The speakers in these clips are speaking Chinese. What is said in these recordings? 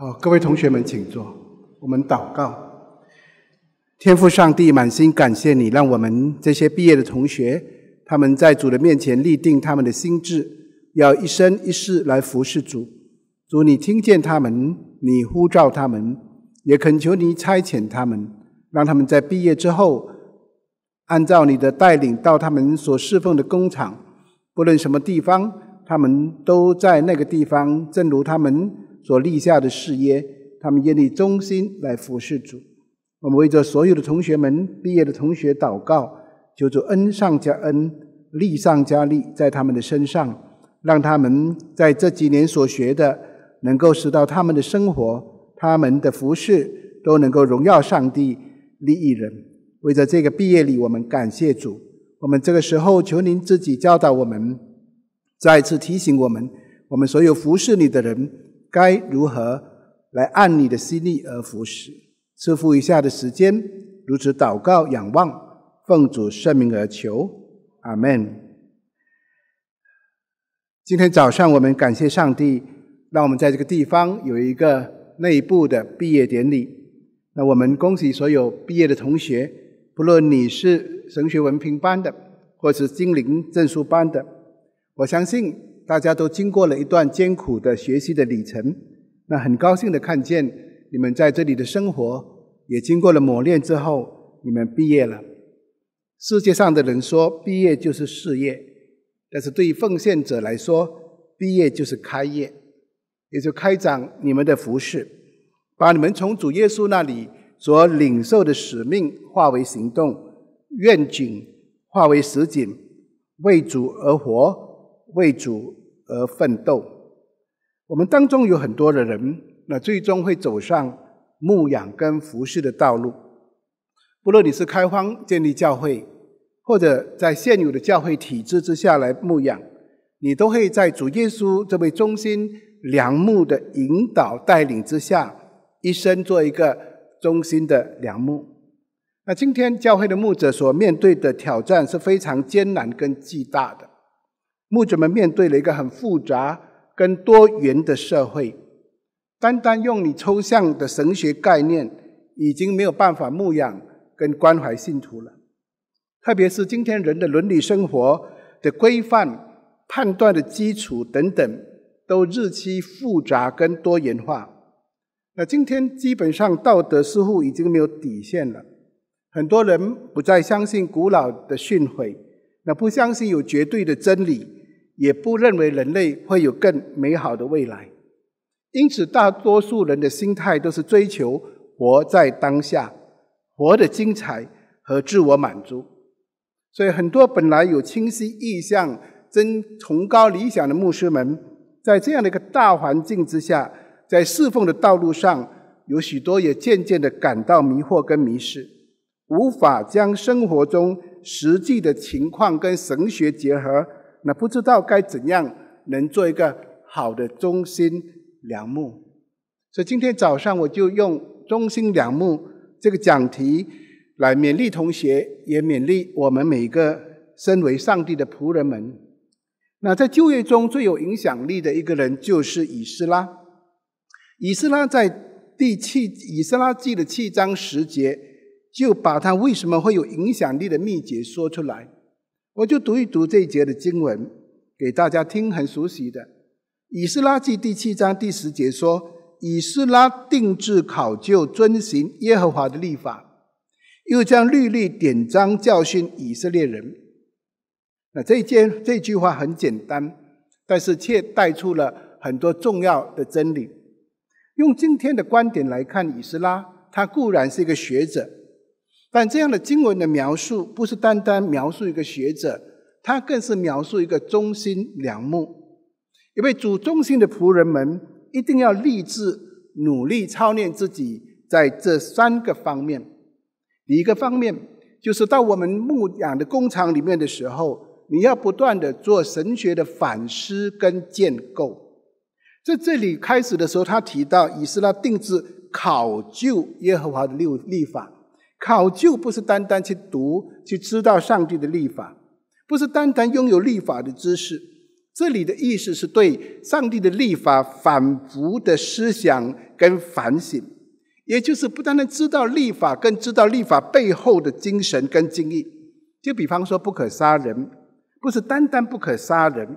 好，各位同学们，请坐。我们祷告，天父上帝，满心感谢你，让我们这些毕业的同学，他们在主的面前立定他们的心志，要一生一世来服侍主。主，你听见他们，你呼召他们，也恳求你差遣他们，让他们在毕业之后，按照你的带领，到他们所侍奉的工厂，不论什么地方，他们都在那个地方，正如他们。所立下的誓约，他们愿意忠心来服侍主。我们为着所有的同学们、毕业的同学祷告，求主恩上加恩，利上加利，在他们的身上，让他们在这几年所学的，能够使到他们的生活、他们的服侍都能够荣耀上帝、利益人。为着这个毕业礼，我们感谢主。我们这个时候求您自己教导我们，再次提醒我们，我们所有服侍你的人。该如何来按你的心意而服侍？赐付一下的时间，如此祷告、仰望，奉主圣名而求。阿门。今天早上，我们感谢上帝，让我们在这个地方有一个内部的毕业典礼。那我们恭喜所有毕业的同学，不论你是神学文凭班的，或是精灵证书班的，我相信。大家都经过了一段艰苦的学习的里程，那很高兴的看见你们在这里的生活也经过了磨练之后，你们毕业了。世界上的人说毕业就是事业，但是对于奉献者来说，毕业就是开业，也就开展你们的服饰，把你们从主耶稣那里所领受的使命化为行动，愿景化为实景，为主而活，为主。而奋斗，我们当中有很多的人，那最终会走上牧养跟服侍的道路。不论你是开荒建立教会，或者在现有的教会体制之下来牧养，你都会在主耶稣这位中心良牧的引导带领之下，一生做一个中心的良牧。那今天教会的牧者所面对的挑战是非常艰难跟巨大的。牧者们面对了一个很复杂跟多元的社会，单单用你抽象的神学概念，已经没有办法牧养跟关怀信徒了。特别是今天人的伦理生活的规范、判断的基础等等，都日趋复杂跟多元化。那今天基本上道德似乎已经没有底线了，很多人不再相信古老的训诲，那不相信有绝对的真理。也不认为人类会有更美好的未来，因此，大多数人的心态都是追求活在当下，活得精彩和自我满足。所以，很多本来有清晰意向、真崇高理想的牧师们，在这样的一个大环境之下，在侍奉的道路上，有许多也渐渐的感到迷惑跟迷失，无法将生活中实际的情况跟神学结合。那不知道该怎样能做一个好的忠心良木，所以今天早上我就用忠心良木这个讲题来勉励同学，也勉励我们每个身为上帝的仆人们。那在就业中最有影响力的一个人就是以斯拉，以斯拉在第七以斯拉记的七章十节，就把他为什么会有影响力的秘诀说出来。我就读一读这一节的经文给大家听，很熟悉的《以斯拉记》第七章第十节说：“以斯拉定制考究，遵循耶和华的立法，又将律例典章教训以色列人。”那这一间这句话很简单，但是却带出了很多重要的真理。用今天的观点来看，以斯拉他固然是一个学者。但这样的经文的描述，不是单单描述一个学者，他更是描述一个忠心良牧，因为主忠心的仆人们一定要立志努力操练自己，在这三个方面。一个方面就是到我们牧养的工厂里面的时候，你要不断的做神学的反思跟建构。在这里开始的时候，他提到以斯拉定制考究耶和华的六立法。考究不是单单去读，去知道上帝的立法，不是单单拥有立法的知识。这里的意思是对上帝的立法反复的思想跟反省，也就是不单单知道立法，更知道立法背后的精神跟精义。就比方说，不可杀人，不是单单不可杀人，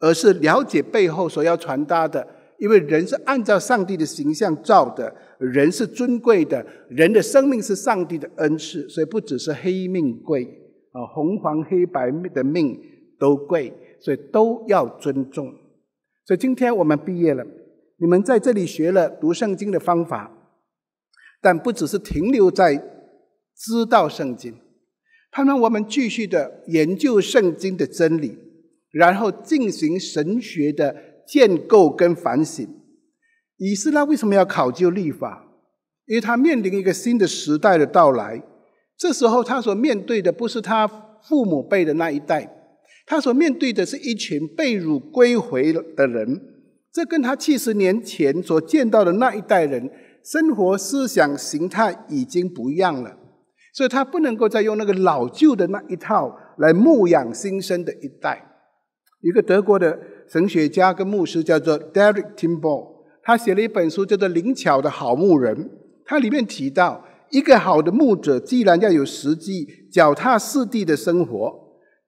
而是了解背后所要传达的。因为人是按照上帝的形象造的，人是尊贵的，人的生命是上帝的恩赐，所以不只是黑命贵啊，红黄黑白的命都贵，所以都要尊重。所以今天我们毕业了，你们在这里学了读圣经的方法，但不只是停留在知道圣经，它让我们继续的研究圣经的真理，然后进行神学的。建构跟反省，以色列为什么要考究立法？因为他面临一个新的时代的到来，这时候他所面对的不是他父母辈的那一代，他所面对的是一群被辱归回的人，这跟他七十年前所见到的那一代人生活、思想、形态已经不一样了，所以他不能够再用那个老旧的那一套来牧养新生的一代。一个德国的。神学家跟牧师叫做 Derek t i m a l 他写了一本书叫做《灵巧的好牧人》。他里面提到，一个好的牧者既然要有实际、脚踏实地的生活，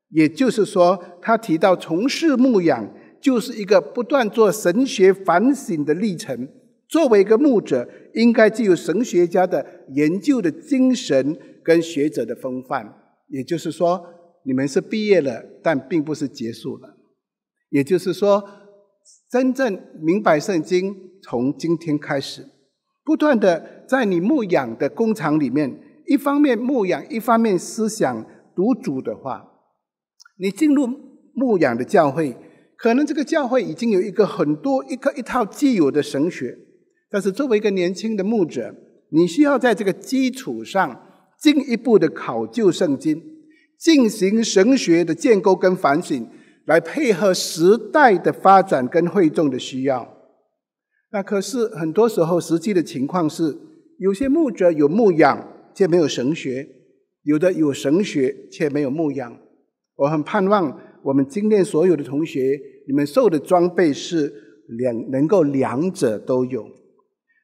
也就是说，他提到从事牧养就是一个不断做神学反省的历程。作为一个牧者，应该具有神学家的研究的精神跟学者的风范。也就是说，你们是毕业了，但并不是结束了。也就是说，真正明白圣经，从今天开始，不断的在你牧养的工厂里面，一方面牧养，一方面思想读主的话。你进入牧养的教会，可能这个教会已经有一个很多一个一套既有的神学，但是作为一个年轻的牧者，你需要在这个基础上进一步的考究圣经，进行神学的建构跟反省。来配合时代的发展跟会众的需要，那可是很多时候实际的情况是，有些牧者有牧养却没有神学，有的有神学却没有牧养。我很盼望我们今天所有的同学，你们受的装备是两能够两者都有。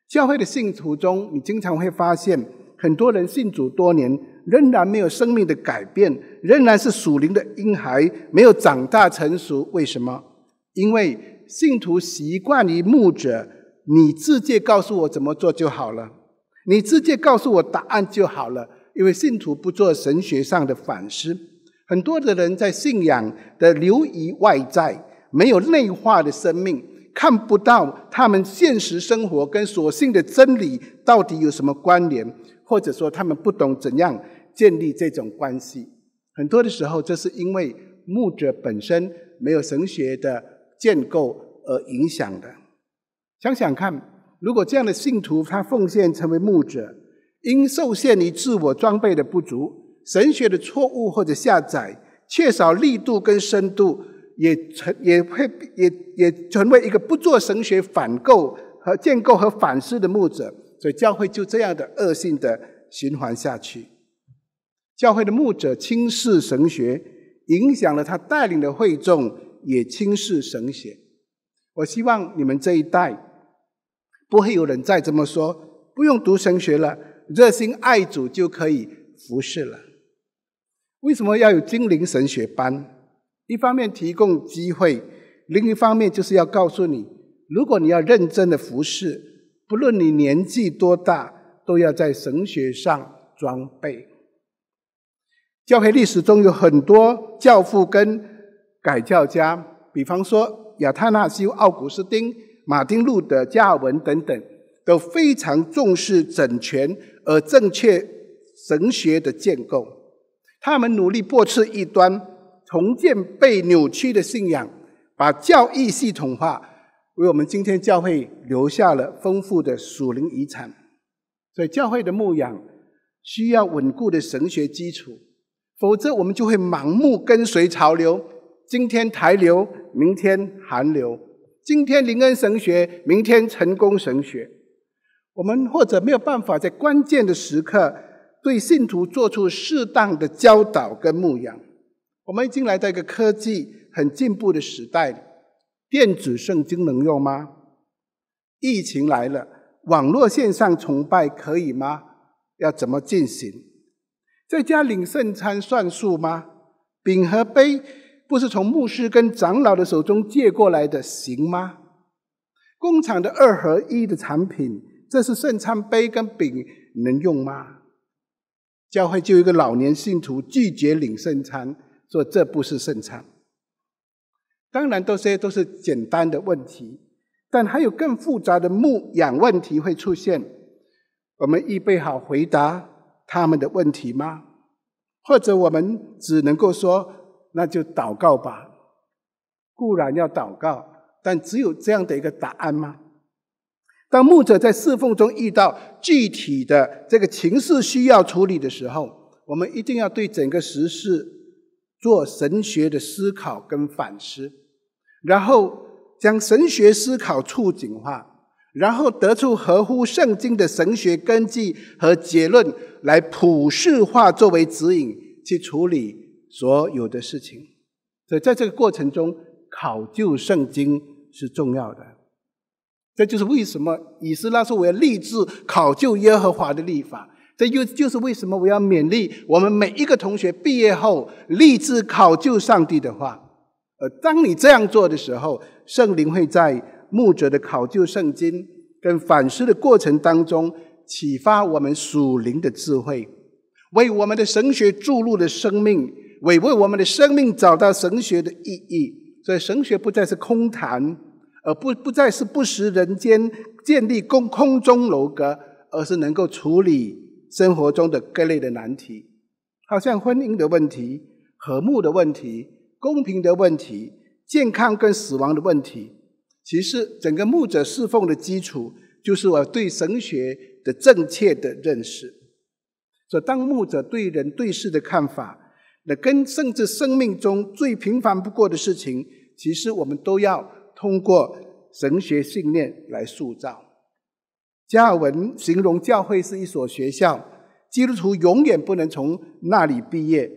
教会的信徒中，你经常会发现。很多人信主多年，仍然没有生命的改变，仍然是属灵的婴孩，没有长大成熟。为什么？因为信徒习惯于牧者，你直接告诉我怎么做就好了，你直接告诉我答案就好了。因为信徒不做神学上的反思，很多的人在信仰的流于外在，没有内化的生命，看不到他们现实生活跟所信的真理到底有什么关联。或者说，他们不懂怎样建立这种关系。很多的时候，这是因为牧者本身没有神学的建构而影响的。想想看，如果这样的信徒他奉献成为牧者，因受限于自我装备的不足、神学的错误或者下载、缺少力度跟深度，也成也会也也成为一个不做神学反构和建构和反思的牧者。所以教会就这样的恶性的循环下去。教会的牧者轻视神学，影响了他带领的会众也轻视神学。我希望你们这一代不会有人再这么说，不用读神学了，热心爱主就可以服侍了。为什么要有精灵神学班？一方面提供机会，另一方面就是要告诉你，如果你要认真的服侍。不论你年纪多大，都要在神学上装备。教会历史中有很多教父跟改教家，比方说亚特那修、奥古斯丁、马丁路德、加尔文等等，都非常重视整全而正确神学的建构。他们努力驳斥异端，重建被扭曲的信仰，把教义系统化。为我们今天教会留下了丰富的属灵遗产，所以教会的牧养需要稳固的神学基础，否则我们就会盲目跟随潮流。今天台流，明天韩流，今天灵恩神学，明天成功神学，我们或者没有办法在关键的时刻对信徒做出适当的教导跟牧养。我们已经来到一个科技很进步的时代。电子圣经能用吗？疫情来了，网络线上崇拜可以吗？要怎么进行？在家领圣餐算数吗？饼和杯不是从牧师跟长老的手中借过来的，行吗？工厂的二合一的产品，这是圣餐杯跟饼能用吗？教会就一个老年信徒拒绝领圣餐，说这不是圣餐。当然，这些都是简单的问题，但还有更复杂的牧养问题会出现。我们预备好回答他们的问题吗？或者我们只能够说，那就祷告吧？固然要祷告，但只有这样的一个答案吗？当牧者在侍奉中遇到具体的这个情势需要处理的时候，我们一定要对整个时事。做神学的思考跟反思，然后将神学思考处进化，然后得出合乎圣经的神学根据和结论，来普世化作为指引去处理所有的事情。所以在这个过程中，考究圣经是重要的。这就是为什么以斯拉说我要立志考究耶和华的立法。这就就是为什么我要勉励我们每一个同学毕业后立志考究上帝的话。呃，当你这样做的时候，圣灵会在牧者的考究圣经跟反思的过程当中启发我们属灵的智慧，为我们的神学注入了生命，为为我们的生命找到神学的意义。所以，神学不再是空谈，而不不再是不食人间，建立空空中楼阁，而是能够处理。生活中的各类的难题，好像婚姻的问题、和睦的问题、公平的问题、健康跟死亡的问题。其实，整个牧者侍奉的基础，就是我对神学的正确的认识。所当牧者对人对事的看法，那跟甚至生命中最平凡不过的事情，其实我们都要通过神学信念来塑造。加尔文形容教会是一所学校，基督徒永远不能从那里毕业。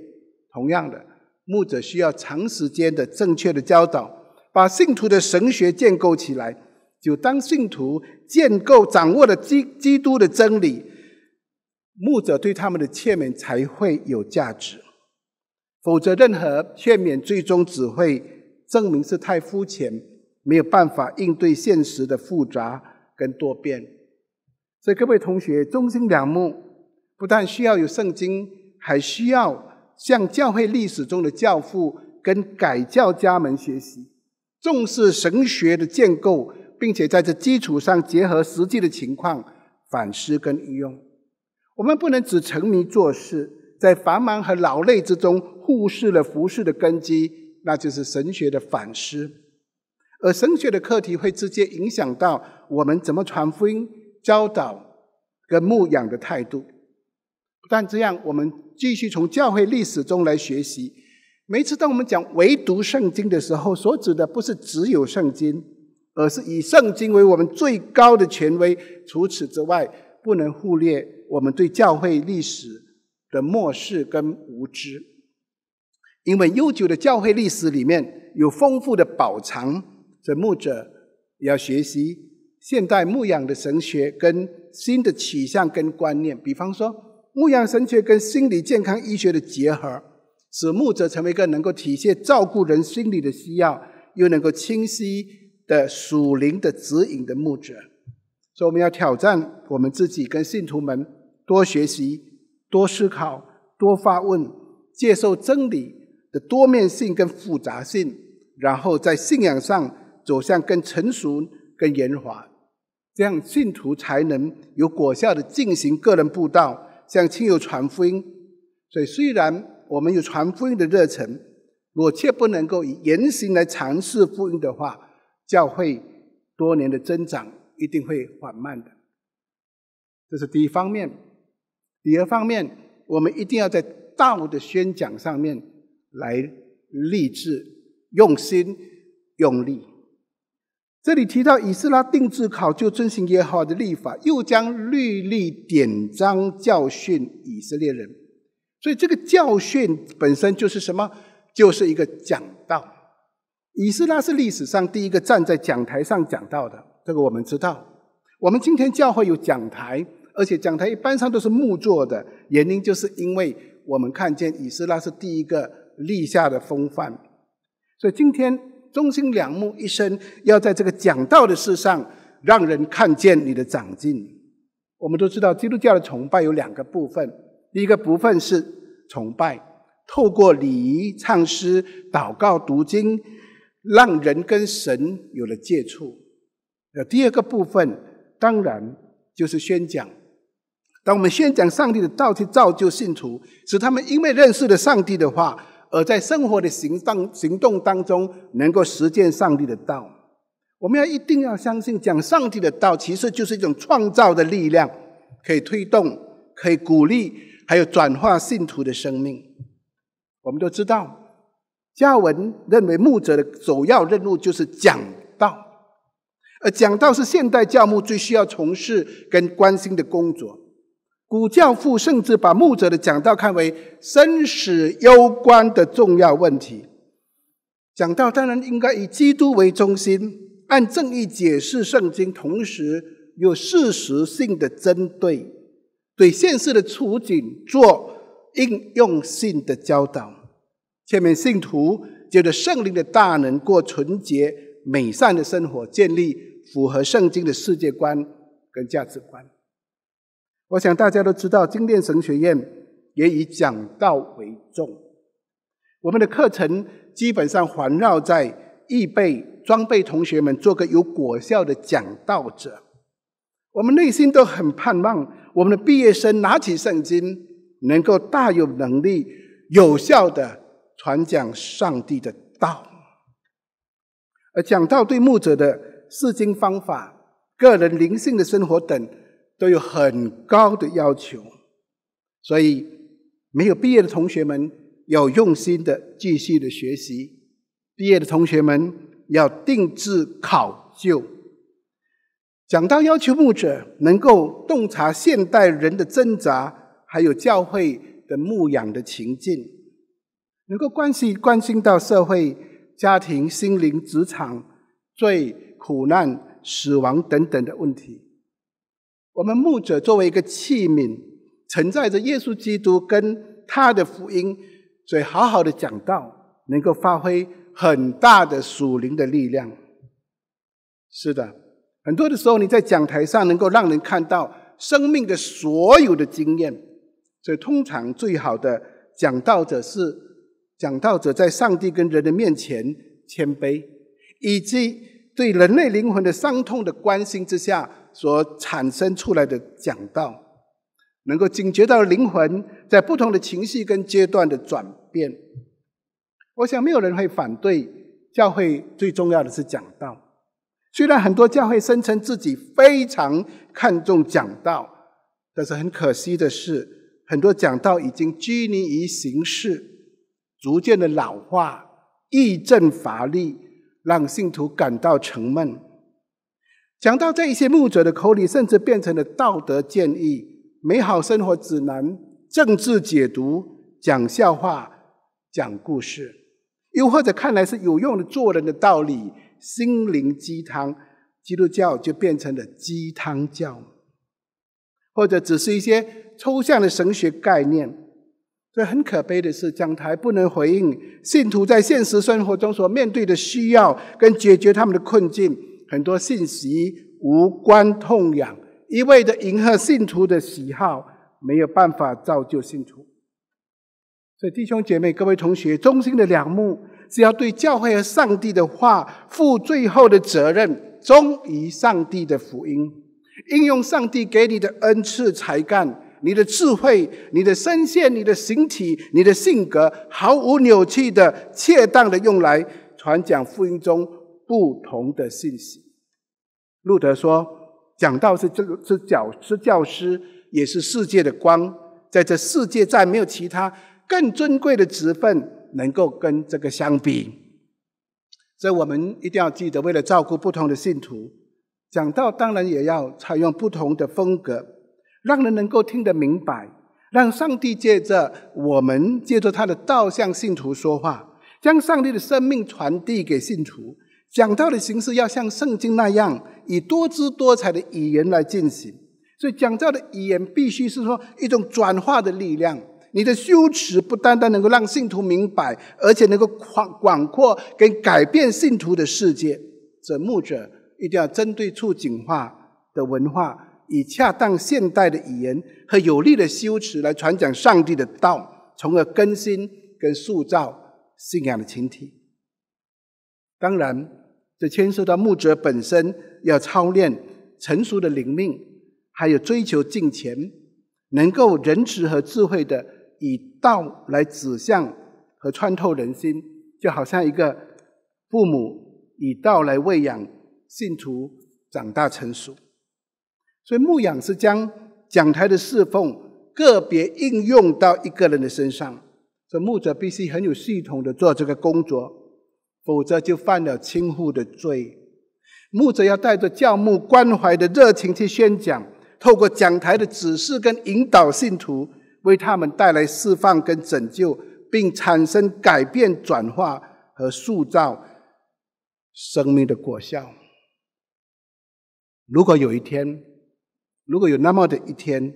同样的，牧者需要长时间的正确的教导，把信徒的神学建构起来。就当信徒建构掌握了基基督的真理，牧者对他们的劝勉才会有价值。否则，任何劝勉最终只会证明是太肤浅，没有办法应对现实的复杂跟多变。所以，各位同学，忠心良目不但需要有圣经，还需要向教会历史中的教父跟改教家们学习，重视神学的建构，并且在这基础上结合实际的情况反思跟应用。我们不能只沉迷做事，在繁忙和劳累之中忽视了服饰的根基，那就是神学的反思。而神学的课题会直接影响到我们怎么传福音。教导跟牧养的态度，不但这样，我们继续从教会历史中来学习。每次当我们讲唯独圣经的时候，所指的不是只有圣经，而是以圣经为我们最高的权威。除此之外，不能忽略我们对教会历史的漠视跟无知，因为悠久的教会历史里面有丰富的宝藏，这牧者也要学习。现代牧养的神学跟新的取向跟观念，比方说牧养神学跟心理健康医学的结合，使牧者成为一个能够体现照顾人心理的需要，又能够清晰的属灵的指引的牧者。所以我们要挑战我们自己，跟信徒们多学习、多思考、多发问，接受真理的多面性跟复杂性，然后在信仰上走向更成熟、更圆滑。这样信徒才能有果效的进行个人布道，向亲友传福音。所以，虽然我们有传福音的热忱，若却不能够以言行来尝试福音的话，教会多年的增长一定会缓慢的。这是第一方面。第二方面，我们一定要在道的宣讲上面来立志、用心、用力。这里提到以斯拉定制考究遵行耶和华的立法，又将律例典章教训以色列人。所以这个教训本身就是什么？就是一个讲道。以斯拉是历史上第一个站在讲台上讲道的，这个我们知道。我们今天教会有讲台，而且讲台一般上都是木做的，原因就是因为我们看见以斯拉是第一个立下的风范。所以今天。忠心良木一生，要在这个讲道的事上，让人看见你的长进。我们都知道，基督教的崇拜有两个部分，第一个部分是崇拜，透过礼仪、唱诗、祷告、读经，让人跟神有了接触。呃，第二个部分当然就是宣讲。当我们宣讲上帝的道去造就信徒，使他们因为认识了上帝的话。而在生活的行当行动当中，能够实践上帝的道，我们要一定要相信讲上帝的道，其实就是一种创造的力量，可以推动，可以鼓励，还有转化信徒的生命。我们都知道，家文认为牧者的首要任务就是讲道，而讲道是现代教牧最需要从事跟关心的工作。古教父甚至把牧者的讲道看为生死攸关的重要问题。讲道当然应该以基督为中心，按正义解释圣经，同时有事实性的针对，对现实的处境做应用性的教导。下面信徒觉得圣灵的大能，过纯洁、美善的生活，建立符合圣经的世界观跟价值观。我想大家都知道，精炼神学院也以讲道为重。我们的课程基本上环绕在预备装备同学们做个有果效的讲道者。我们内心都很盼望我们的毕业生拿起圣经，能够大有能力、有效的传讲上帝的道。而讲道对牧者的释经方法、个人灵性的生活等。都有很高的要求，所以没有毕业的同学们要用心的继续的学习，毕业的同学们要定制考究。讲到要求牧者能够洞察现代人的挣扎，还有教会的牧养的情境，能够关心关心到社会、家庭、心灵、职场、罪、苦难、死亡等等的问题。我们牧者作为一个器皿，承载着耶稣基督跟他的福音，所以好好的讲道，能够发挥很大的属灵的力量。是的，很多的时候你在讲台上能够让人看到生命的所有的经验，所以通常最好的讲道者是讲道者在上帝跟人的面前谦卑，以及。对人类灵魂的伤痛的关心之下，所产生出来的讲道，能够警觉到灵魂在不同的情绪跟阶段的转变。我想没有人会反对教会最重要的是讲道。虽然很多教会声称自己非常看重讲道，但是很可惜的是，很多讲道已经拘泥于形式，逐渐的老化，意政乏力。让信徒感到沉闷。讲到在一些牧者的口里，甚至变成了道德建议、美好生活指南、政治解读、讲笑话、讲故事，又或者看来是有用的做人的道理、心灵鸡汤。基督教就变成了鸡汤教，或者只是一些抽象的神学概念。所以很可悲的是，讲台不能回应信徒在现实生活中所面对的需要，跟解决他们的困境，很多信息无关痛痒，一味的迎合信徒的喜好，没有办法造就信徒。所以，弟兄姐妹、各位同学，忠心的两目是要对教会和上帝的话负最后的责任，忠于上帝的福音，应用上帝给你的恩赐才干。你的智慧、你的身线、你的形体、你的性格，毫无扭曲的、恰当的用来传讲福音中不同的信息。路德说：“讲道是这个是教是教师，也是世界的光，在这世界再没有其他更尊贵的职分能够跟这个相比。”所以我们一定要记得，为了照顾不同的信徒，讲道当然也要采用不同的风格。让人能够听得明白，让上帝借着我们借着他的道向信徒说话，将上帝的生命传递给信徒。讲道的形式要像圣经那样，以多姿多彩的语言来进行。所以讲道的语言必须是说一种转化的力量。你的修辞不单单能够让信徒明白，而且能够广广阔跟改变信徒的世界。这牧者一定要针对处境化的文化。以恰当现代的语言和有力的修辞来传讲上帝的道，从而更新跟塑造信仰的群体。当然，这牵涉到牧者本身要操练成熟的灵命，还有追求敬虔，能够仁慈和智慧的以道来指向和穿透人心，就好像一个父母以道来喂养信徒长大成熟。所以牧养是将讲台的侍奉个别应用到一个人的身上，所以牧者必须很有系统的做这个工作，否则就犯了轻忽的罪。牧者要带着教牧关怀的热情去宣讲，透过讲台的指示跟引导信徒，为他们带来释放跟拯救，并产生改变、转化和塑造生命的果效。如果有一天，如果有那么的一天，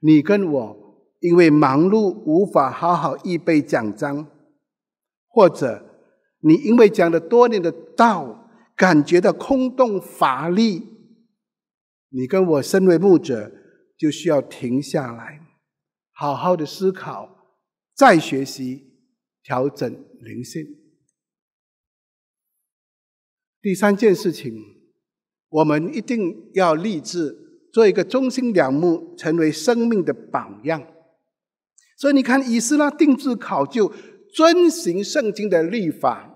你跟我因为忙碌无法好好预备讲章，或者你因为讲了多年的道感觉到空洞乏力，你跟我身为牧者就需要停下来，好好的思考，再学习调整灵性。第三件事情，我们一定要立志。做一个忠心良木，成为生命的榜样。所以你看，以斯拉定制考究，遵行圣经的律法，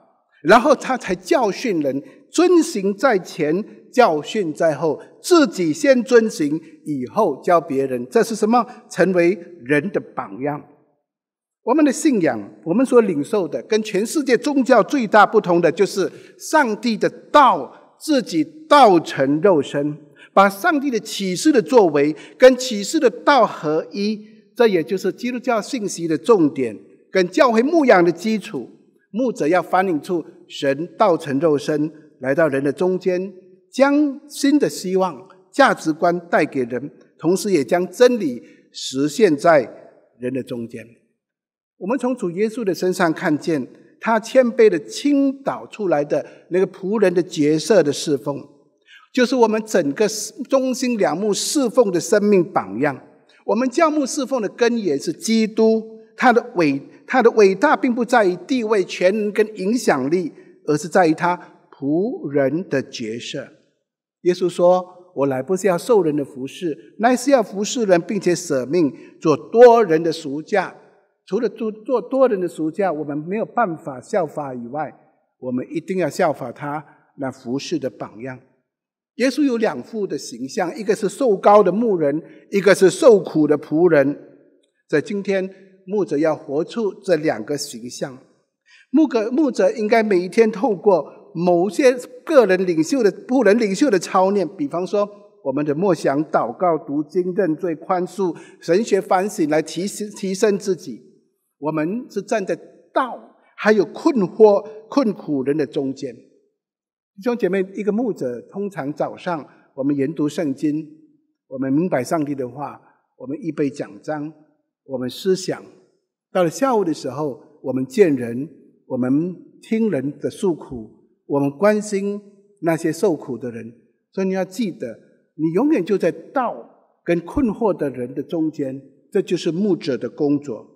然后他才教训人，遵行在前，教训在后，自己先遵行，以后教别人，这是什么？成为人的榜样。我们的信仰，我们所领受的，跟全世界宗教最大不同的就是，上帝的道自己道成肉身。把上帝的启示的作为跟启示的道合一，这也就是基督教信息的重点，跟教会牧养的基础。牧者要翻领出神道成肉身来到人的中间，将新的希望、价值观带给人，同时也将真理实现在人的中间。我们从主耶稣的身上看见，他谦卑的倾倒出来的那个仆人的角色的侍奉。就是我们整个中心两目侍奉的生命榜样。我们教牧侍奉的根源是基督，他的伟，他的伟大并不在于地位、权能跟影响力，而是在于他仆人的角色。耶稣说：“我来不是要受人的服侍，乃是要服侍人，并且舍命做多人的赎价。除了做做多人的赎假，我们没有办法效法以外，我们一定要效法他那服侍的榜样。”耶稣有两副的形象，一个是瘦高的牧人，一个是受苦的仆人。在今天，牧者要活出这两个形象。牧个牧者应该每一天透过某些个人领袖的仆人领袖的操练，比方说我们的默想、祷告、读经、认罪、宽恕、神学反省，来提升提升自己。我们是站在道还有困惑困苦人的中间。弟兄姐妹，一个牧者通常早上我们研读圣经，我们明白上帝的话，我们预备讲章，我们思想。到了下午的时候，我们见人，我们听人的诉苦，我们关心那些受苦的人。所以你要记得，你永远就在道跟困惑的人的中间，这就是牧者的工作。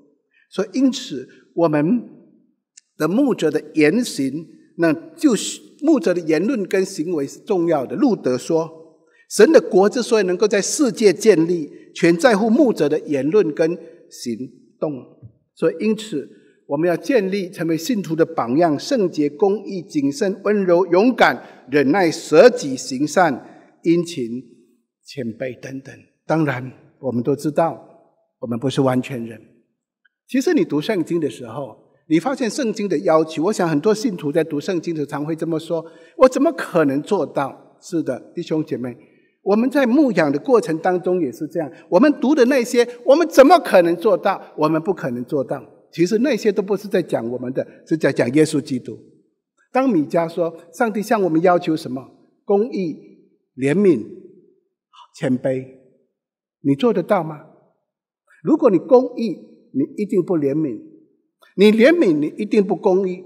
所以，因此我们的牧者的言行，那就是。牧者的言论跟行为是重要的。路德说：“神的国之所以能够在世界建立，全在乎牧者的言论跟行动。”所以，因此我们要建立成为信徒的榜样：圣洁、公义、谨慎、温柔、勇敢、忍耐、舍己、行善、殷勤、谦卑等等。当然，我们都知道，我们不是完全人。其实，你读圣经的时候。你发现圣经的要求，我想很多信徒在读圣经时常会这么说：“我怎么可能做到？”是的，弟兄姐妹，我们在牧养的过程当中也是这样。我们读的那些，我们怎么可能做到？我们不可能做到。其实那些都不是在讲我们的，是在讲耶稣基督。当米迦说：“上帝向我们要求什么？公义、怜悯、谦卑，你做得到吗？”如果你公义，你一定不怜悯。你怜悯你一定不公义，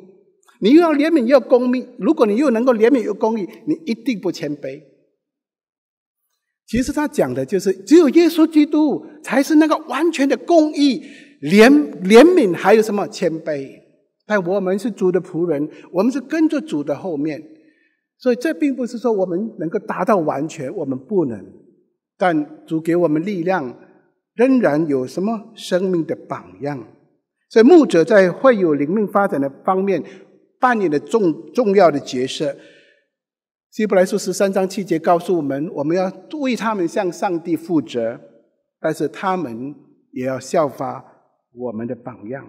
你又要怜悯又要公义。如果你又能够怜悯又公义，你一定不谦卑。其实他讲的就是，只有耶稣基督才是那个完全的公义、怜怜悯，还有什么谦卑？但我们是主的仆人，我们是跟着主的后面，所以这并不是说我们能够达到完全，我们不能。但主给我们力量，仍然有什么生命的榜样？所以牧者在会有灵命发展的方面扮演了重重要的角色。希伯来书十三章七节告诉我们，我们要为他们向上帝负责，但是他们也要效法我们的榜样。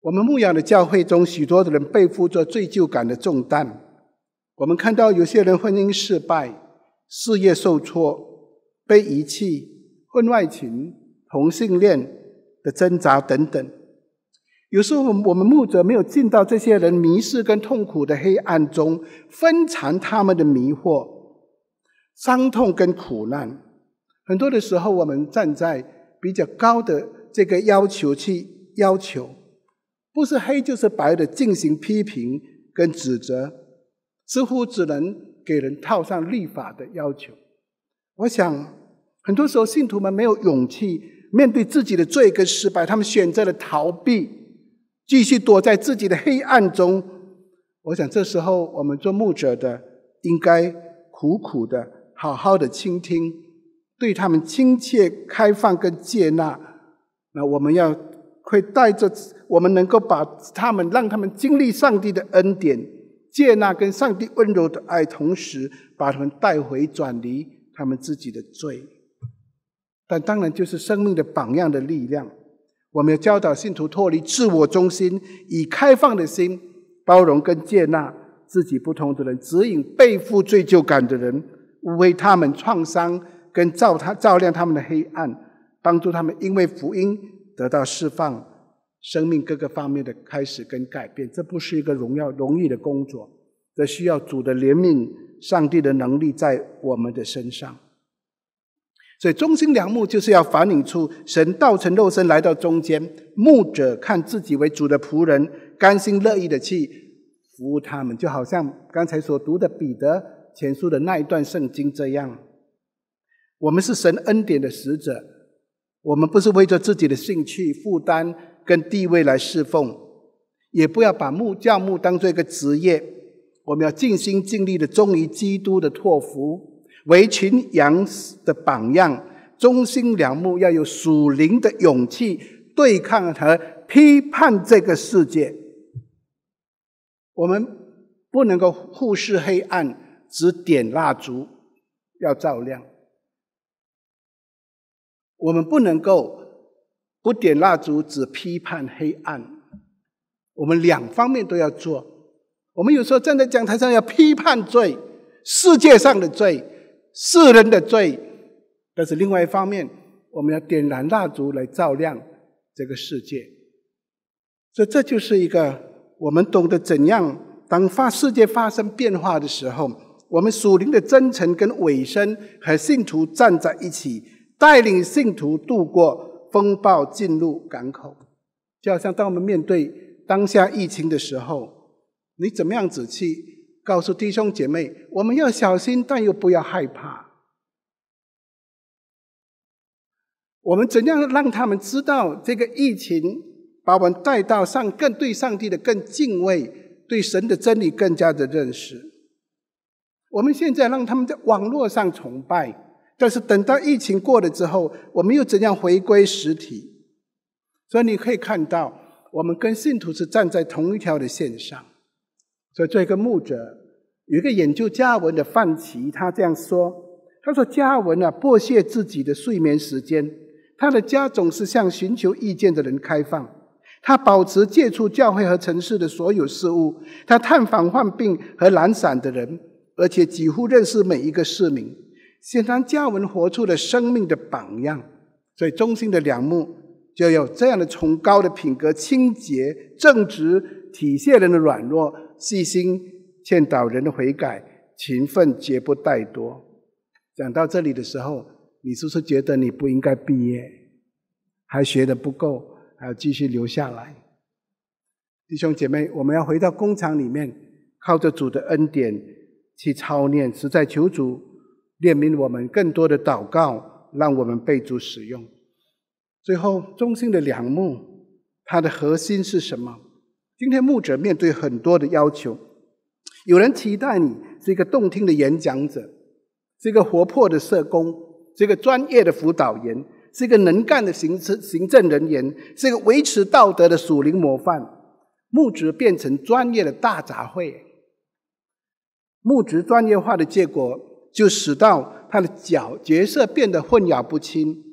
我们牧养的教会中，许多的人背负着罪疚感的重担。我们看到有些人婚姻失败、事业受挫、被遗弃、婚外情、同性恋。的挣扎等等，有时候我们我们牧者没有进到这些人迷失跟痛苦的黑暗中，分藏他们的迷惑、伤痛跟苦难。很多的时候，我们站在比较高的这个要求去要求，不是黑就是白的进行批评跟指责，似乎只能给人套上立法的要求。我想，很多时候信徒们没有勇气。面对自己的罪跟失败，他们选择了逃避，继续躲在自己的黑暗中。我想，这时候我们做牧者的，应该苦苦的、好好的倾听，对他们亲切、开放跟接纳。那我们要会带着我们能够把他们，让他们经历上帝的恩典，接纳跟上帝温柔的爱，同时把他们带回，转离他们自己的罪。但当然，就是生命的榜样的力量。我们要教导信徒脱离自我中心，以开放的心包容跟接纳自己不同的人，指引背负罪疚感的人，为他们创伤跟照他照亮他们的黑暗，帮助他们因为福音得到释放，生命各个方面的开始跟改变。这不是一个荣耀容易的工作，这需要主的怜悯、上帝的能力在我们的身上。所以，忠心良牧就是要反映出神道成肉身来到中间，牧者看自己为主的仆人，甘心乐意的去服务他们，就好像刚才所读的彼得前书的那一段圣经这样。我们是神恩典的使者，我们不是为着自己的兴趣、负担跟地位来侍奉，也不要把牧教牧当做一个职业，我们要尽心尽力的忠于基督的托付。为群羊的榜样，忠心良木，要有属灵的勇气，对抗和批判这个世界。我们不能够忽视黑暗，只点蜡烛要照亮。我们不能够不点蜡烛只批判黑暗，我们两方面都要做。我们有时候站在讲台上要批判罪，世界上的罪。世人的罪，但是另外一方面，我们要点燃蜡烛来照亮这个世界。所以，这就是一个我们懂得怎样当发世界发生变化的时候，我们属灵的真诚跟尾身和信徒站在一起，带领信徒度过风暴，进入港口。就好像当我们面对当下疫情的时候，你怎么样子去？告诉弟兄姐妹，我们要小心，但又不要害怕。我们怎样让他们知道这个疫情把我们带到上更对上帝的更敬畏，对神的真理更加的认识？我们现在让他们在网络上崇拜，但是等到疫情过了之后，我们又怎样回归实体？所以你可以看到，我们跟信徒是站在同一条的线上。所以，做一个牧者，有一个研究加文的范奇，他这样说：“他说加文啊，剥削自己的睡眠时间。他的家总是向寻求意见的人开放。他保持接触教会和城市的所有事物。他探访患病和懒散的人，而且几乎认识每一个市民。显然，加文活出了生命的榜样。所以，中心的良牧就有这样的崇高的品格：清洁、正直，体现人的软弱。”细心劝导人的悔改，勤奋绝不怠惰。讲到这里的时候，你是不是觉得你不应该毕业，还学的不够，还要继续留下来？弟兄姐妹，我们要回到工厂里面，靠着主的恩典去操练，实在求主怜悯我们更多的祷告，让我们被主使用。最后，中心的两目，它的核心是什么？今天牧者面对很多的要求，有人期待你是一个动听的演讲者，是一个活泼的社工，是一个专业的辅导员，是一个能干的行政行政人员，是一个维持道德的属灵模范。牧职变成专业的大杂烩，牧职专业化的结果，就使到他的角角色变得混淆不清。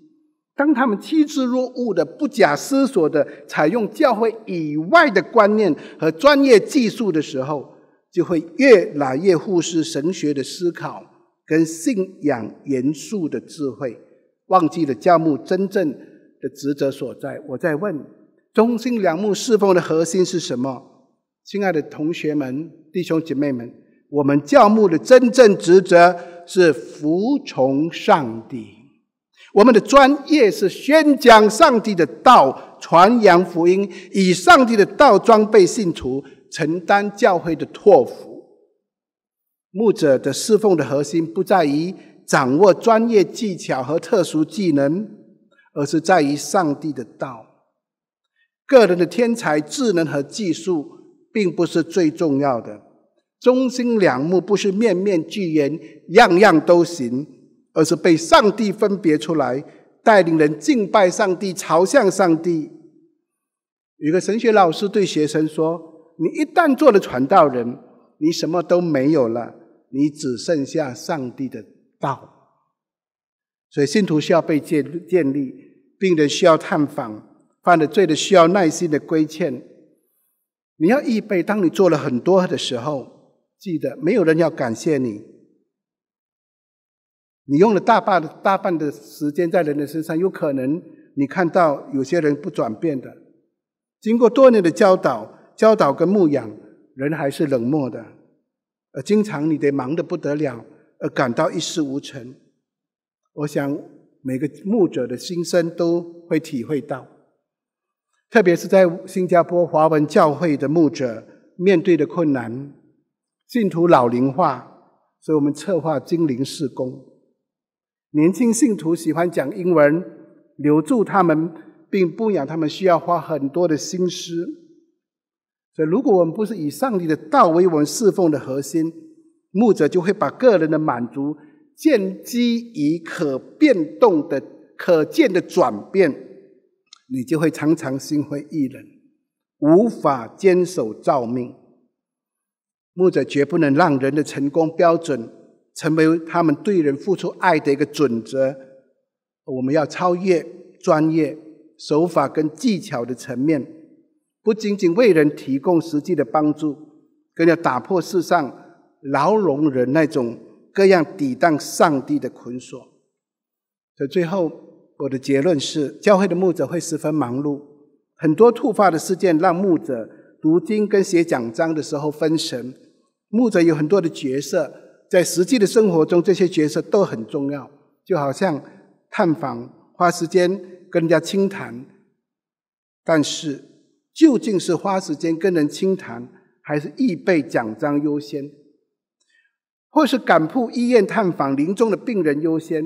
当他们弃之若鹜的、不假思索的采用教会以外的观念和专业技术的时候，就会越来越忽视神学的思考跟信仰严肃的智慧，忘记了教牧真正的职责所在。我在问：忠心良牧侍奉的核心是什么？亲爱的同学们、弟兄姐妹们，我们教牧的真正职责是服从上帝。我们的专业是宣讲上帝的道，传扬福音，以上帝的道装备信徒，承担教会的托付。牧者的侍奉的核心不在于掌握专业技巧和特殊技能，而是在于上帝的道。个人的天才、智能和技术并不是最重要的。中心两目不是面面俱圆，样样都行。而是被上帝分别出来，带领人敬拜上帝、朝向上帝。一个神学老师对学生说：“你一旦做了传道人，你什么都没有了，你只剩下上帝的道。所以信徒需要被建建立，病人需要探访，犯了罪的需要耐心的规劝。你要预备，当你做了很多的时候，记得没有人要感谢你。”你用了大半大半的时间在人的身上，有可能你看到有些人不转变的。经过多年的教导、教导跟牧养，人还是冷漠的。呃，经常你得忙得不得了，而感到一事无成。我想每个牧者的心声都会体会到，特别是在新加坡华文教会的牧者面对的困难，信徒老龄化，所以我们策划精灵事工。年轻信徒喜欢讲英文，留住他们并不养他们需要花很多的心思。所以，如果我们不是以上帝的道为我们侍奉的核心，牧者就会把个人的满足建基于可变动的、可见的转变，你就会常常心灰意冷，无法坚守造命。牧者绝不能让人的成功标准。成为他们对人付出爱的一个准则。我们要超越专业手法跟技巧的层面，不仅仅为人提供实际的帮助，更要打破世上牢笼人那种各样抵挡上帝的捆锁。所以最后我的结论是：教会的牧者会十分忙碌，很多突发的事件让牧者读经跟写讲章的时候分神。牧者有很多的角色。在实际的生活中，这些角色都很重要。就好像探访、花时间跟人家倾谈，但是究竟是花时间跟人倾谈，还是预备奖章优先，或是赶赴医院探访临终的病人优先？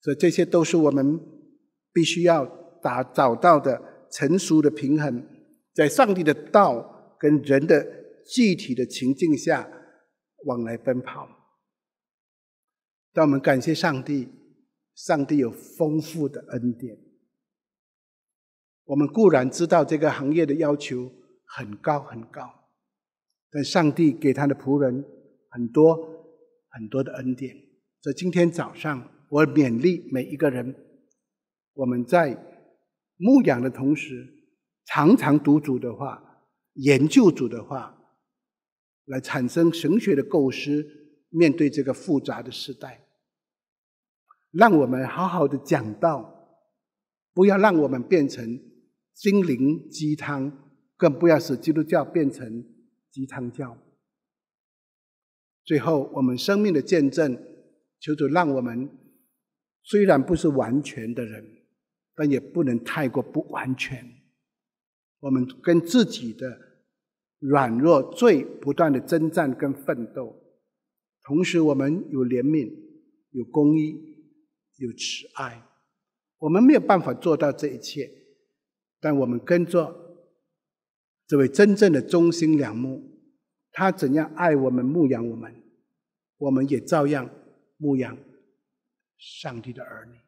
所以这些都是我们必须要打找到的成熟的平衡，在上帝的道跟人的具体的情境下。往来奔跑，但我们感谢上帝，上帝有丰富的恩典。我们固然知道这个行业的要求很高很高，但上帝给他的仆人很多很多的恩典。所以今天早上，我勉励每一个人，我们在牧养的同时，常常读主的话，研究主的话。来产生神学的构思，面对这个复杂的时代，让我们好好的讲道，不要让我们变成心灵鸡汤，更不要使基督教变成鸡汤教。最后，我们生命的见证，求主让我们虽然不是完全的人，但也不能太过不完全。我们跟自己的。软弱最不断的征战跟奋斗，同时我们有怜悯，有公义，有慈爱，我们没有办法做到这一切，但我们跟着这位真正的忠心良牧，他怎样爱我们牧养我们，我们也照样牧养上帝的儿女。